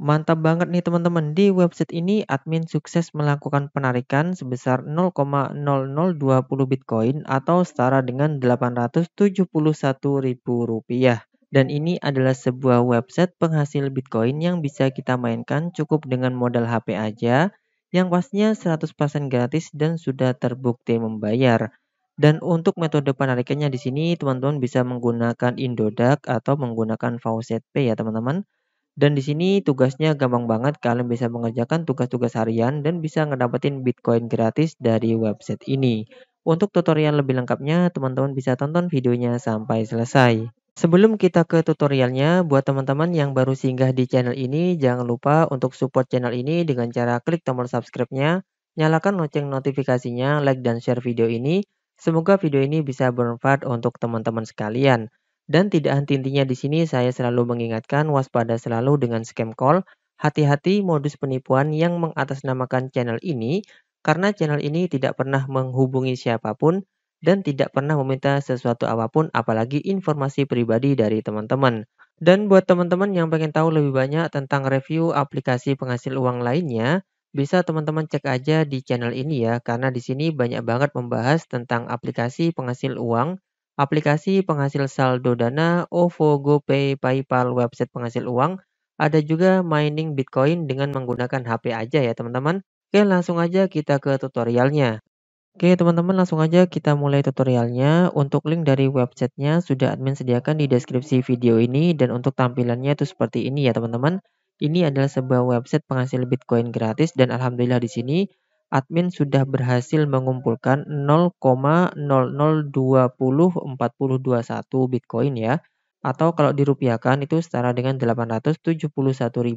Mantap banget nih teman-teman. Di website ini admin sukses melakukan penarikan sebesar 0,0020 Bitcoin atau setara dengan 871.000 rupiah Dan ini adalah sebuah website penghasil Bitcoin yang bisa kita mainkan cukup dengan modal HP aja yang pastinya 100% gratis dan sudah terbukti membayar. Dan untuk metode penarikannya di sini teman-teman bisa menggunakan Indodax atau menggunakan Pay ya teman-teman. Dan di sini tugasnya gampang banget, kalian bisa mengerjakan tugas-tugas harian dan bisa ngedapetin Bitcoin gratis dari website ini. Untuk tutorial lebih lengkapnya, teman-teman bisa tonton videonya sampai selesai. Sebelum kita ke tutorialnya, buat teman-teman yang baru singgah di channel ini, jangan lupa untuk support channel ini dengan cara klik tombol subscribe-nya, nyalakan lonceng notifikasinya, like dan share video ini. Semoga video ini bisa bermanfaat untuk teman-teman sekalian. Dan tidak henti-hentinya di sini saya selalu mengingatkan waspada selalu dengan scam call, hati-hati modus penipuan yang mengatasnamakan channel ini karena channel ini tidak pernah menghubungi siapapun dan tidak pernah meminta sesuatu apapun apalagi informasi pribadi dari teman-teman. Dan buat teman-teman yang pengen tahu lebih banyak tentang review aplikasi penghasil uang lainnya, bisa teman-teman cek aja di channel ini ya karena di sini banyak banget membahas tentang aplikasi penghasil uang aplikasi penghasil saldo dana, OVO, GoPay, PayPal, website penghasil uang, ada juga mining Bitcoin dengan menggunakan HP aja ya teman-teman. Oke, langsung aja kita ke tutorialnya. Oke, teman-teman langsung aja kita mulai tutorialnya. Untuk link dari websitenya sudah admin sediakan di deskripsi video ini dan untuk tampilannya itu seperti ini ya teman-teman. Ini adalah sebuah website penghasil Bitcoin gratis dan alhamdulillah di sini admin sudah berhasil mengumpulkan 0,0020421 Bitcoin ya. Atau kalau dirupiahkan itu setara dengan 871.000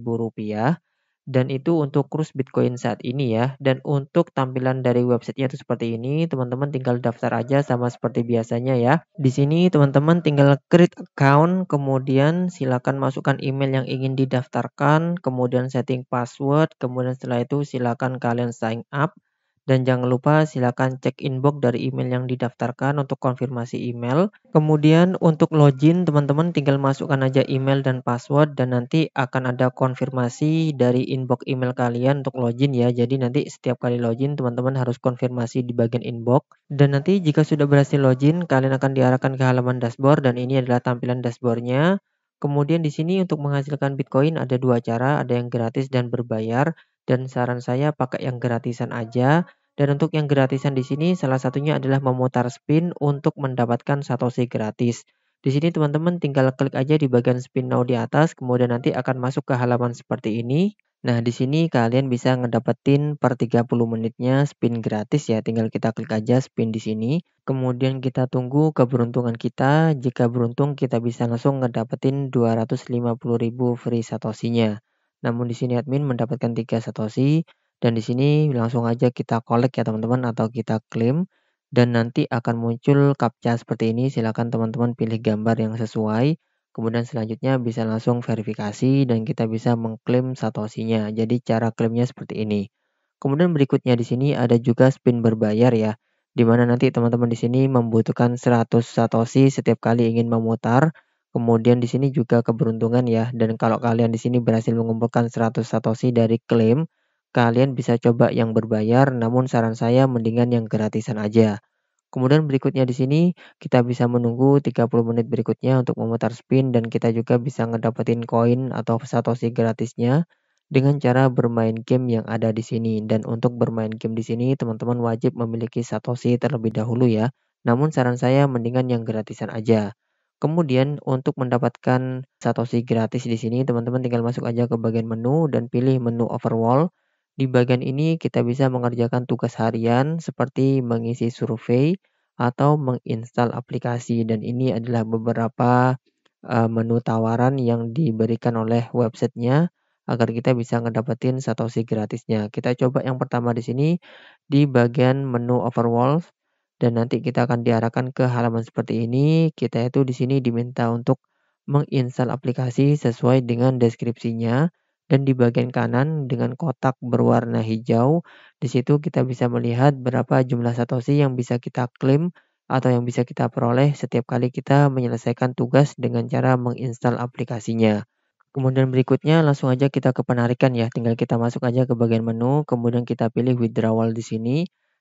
rupiah dan itu untuk kurs Bitcoin saat ini ya. Dan untuk tampilan dari websitenya itu seperti ini, teman-teman tinggal daftar aja sama seperti biasanya ya. Di sini teman-teman tinggal create account, kemudian silakan masukkan email yang ingin didaftarkan, kemudian setting password, kemudian setelah itu silakan kalian sign up. Dan jangan lupa silakan cek inbox dari email yang didaftarkan untuk konfirmasi email. Kemudian untuk login teman-teman tinggal masukkan aja email dan password dan nanti akan ada konfirmasi dari inbox email kalian untuk login ya. Jadi nanti setiap kali login teman-teman harus konfirmasi di bagian inbox. Dan nanti jika sudah berhasil login kalian akan diarahkan ke halaman dashboard dan ini adalah tampilan dashboardnya. Kemudian di sini untuk menghasilkan Bitcoin ada dua cara, ada yang gratis dan berbayar. Dan saran saya pakai yang gratisan aja. Dan untuk yang gratisan di sini salah satunya adalah memutar spin untuk mendapatkan satoshi gratis. Di sini teman-teman tinggal klik aja di bagian spin now di atas, kemudian nanti akan masuk ke halaman seperti ini. Nah, di sini kalian bisa ngedapetin per 30 menitnya spin gratis ya. Tinggal kita klik aja spin di sini. Kemudian kita tunggu keberuntungan kita. Jika beruntung kita bisa langsung ngedapetin 250 ribu free satoshinya. Namun di sini admin mendapatkan 3 satoshi dan di sini langsung aja kita collect ya teman-teman atau kita claim dan nanti akan muncul captcha seperti ini. Silakan teman-teman pilih gambar yang sesuai. Kemudian selanjutnya bisa langsung verifikasi dan kita bisa mengklaim satosinya. Jadi cara klaimnya seperti ini. Kemudian berikutnya di sini ada juga spin berbayar ya. Dimana nanti teman-teman di sini membutuhkan 100 satoshi setiap kali ingin memutar Kemudian di sini juga keberuntungan ya. Dan kalau kalian di sini berhasil mengumpulkan 100 satoshi dari klaim, kalian bisa coba yang berbayar, namun saran saya mendingan yang gratisan aja. Kemudian berikutnya di sini kita bisa menunggu 30 menit berikutnya untuk memutar spin dan kita juga bisa ngedapetin koin atau satoshi gratisnya dengan cara bermain game yang ada di sini. Dan untuk bermain game di sini teman-teman wajib memiliki satoshi terlebih dahulu ya. Namun saran saya mendingan yang gratisan aja. Kemudian untuk mendapatkan satoshi gratis di sini, teman-teman tinggal masuk aja ke bagian menu dan pilih menu Overworld. Di bagian ini kita bisa mengerjakan tugas harian seperti mengisi survei atau menginstal aplikasi dan ini adalah beberapa eh, menu tawaran yang diberikan oleh websitenya agar kita bisa ngedapetin satoshi gratisnya. Kita coba yang pertama di sini di bagian menu Overworld dan nanti kita akan diarahkan ke halaman seperti ini. Kita itu di sini diminta untuk menginstal aplikasi sesuai dengan deskripsinya dan di bagian kanan dengan kotak berwarna hijau, di situ kita bisa melihat berapa jumlah satoshi yang bisa kita klaim atau yang bisa kita peroleh setiap kali kita menyelesaikan tugas dengan cara menginstal aplikasinya. Kemudian berikutnya langsung aja kita ke penarikan ya. Tinggal kita masuk aja ke bagian menu, kemudian kita pilih withdrawal di sini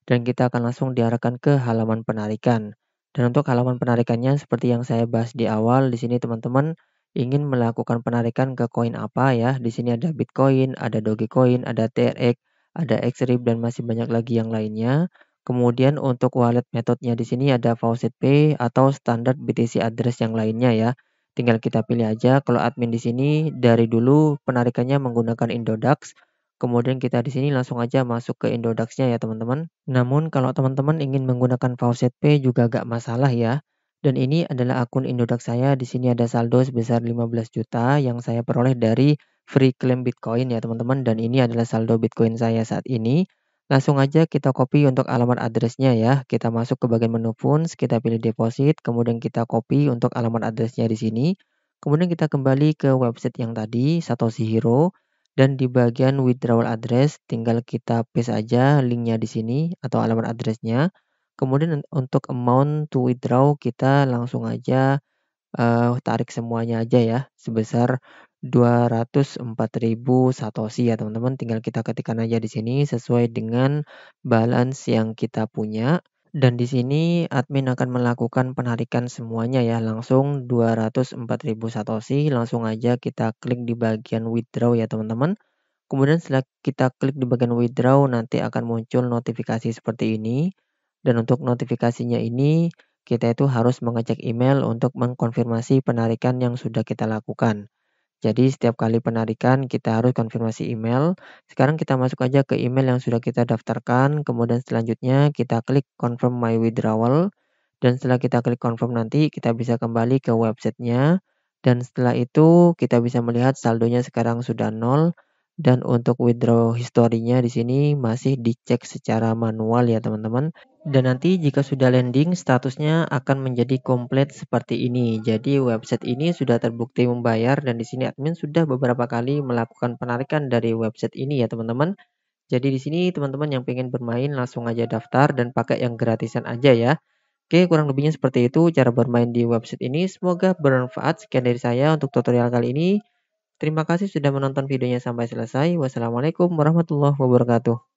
dan kita akan langsung diarahkan ke halaman penarikan. Dan untuk halaman penarikannya seperti yang saya bahas di awal, di sini teman-teman ingin melakukan penarikan ke koin apa ya. Di sini ada Bitcoin, ada Dogecoin, ada TRX, ada XRP, dan masih banyak lagi yang lainnya. Kemudian untuk wallet metodenya di sini ada Faucet Pay atau standar BTC address yang lainnya ya. Tinggal kita pilih aja. Kalau admin di sini dari dulu penarikannya menggunakan Indodax Kemudian kita di sini langsung aja masuk ke Indodax-nya ya teman-teman. Namun kalau teman-teman ingin menggunakan Faucet Pay juga gak masalah ya. Dan ini adalah akun Indodax saya. Di sini ada saldo sebesar 15 juta yang saya peroleh dari free claim Bitcoin ya teman-teman. Dan ini adalah saldo Bitcoin saya saat ini. Langsung aja kita copy untuk alamat addressnya ya. Kita masuk ke bagian menu funds, kita pilih deposit, kemudian kita copy untuk alamat addressnya di sini. Kemudian kita kembali ke website yang tadi, Satoshi Hero. Dan di bagian withdrawal address tinggal kita paste aja linknya di sini atau alamat addressnya. Kemudian untuk amount to withdraw kita langsung aja uh, tarik semuanya aja ya sebesar 204.000 satoshi ya teman-teman tinggal kita ketikkan aja di sini sesuai dengan balance yang kita punya dan di sini admin akan melakukan penarikan semuanya ya langsung 204.000 satoshi langsung aja kita klik di bagian withdraw ya teman-teman. Kemudian setelah kita klik di bagian withdraw nanti akan muncul notifikasi seperti ini. Dan untuk notifikasinya ini kita itu harus mengecek email untuk mengkonfirmasi penarikan yang sudah kita lakukan. Jadi setiap kali penarikan kita harus konfirmasi email. Sekarang kita masuk aja ke email yang sudah kita daftarkan. Kemudian selanjutnya kita klik confirm my withdrawal. Dan setelah kita klik confirm nanti kita bisa kembali ke websitenya. Dan setelah itu kita bisa melihat saldonya sekarang sudah nol dan untuk withdraw historinya di sini masih dicek secara manual ya teman-teman dan nanti jika sudah landing statusnya akan menjadi komplit seperti ini jadi website ini sudah terbukti membayar dan di sini admin sudah beberapa kali melakukan penarikan dari website ini ya teman-teman jadi di sini teman-teman yang pengen bermain langsung aja daftar dan pakai yang gratisan aja ya Oke, kurang lebihnya seperti itu cara bermain di website ini. Semoga bermanfaat. Sekian dari saya untuk tutorial kali ini. Terima kasih sudah menonton videonya sampai selesai. Wassalamualaikum warahmatullahi wabarakatuh.